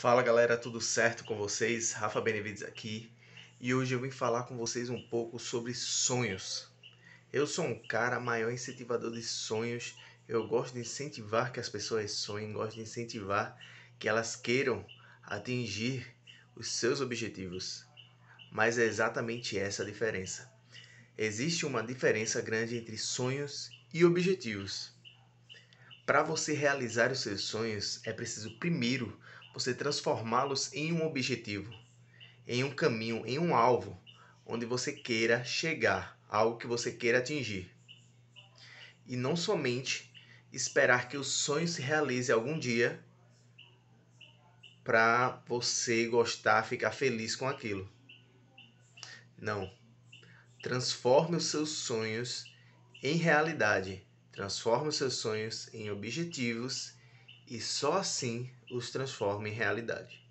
Fala galera, tudo certo com vocês? Rafa Benevides aqui e hoje eu vim falar com vocês um pouco sobre sonhos. Eu sou um cara maior incentivador de sonhos, eu gosto de incentivar que as pessoas sonhem, gosto de incentivar que elas queiram atingir os seus objetivos. Mas é exatamente essa a diferença. Existe uma diferença grande entre sonhos e objetivos. Para você realizar os seus sonhos, é preciso primeiro você transformá-los em um objetivo, em um caminho, em um alvo onde você queira chegar, algo que você queira atingir. E não somente esperar que o sonho se realize algum dia para você gostar, ficar feliz com aquilo. Não. Transforme os seus sonhos em realidade Transforma os seus sonhos em objetivos e só assim os transforma em realidade.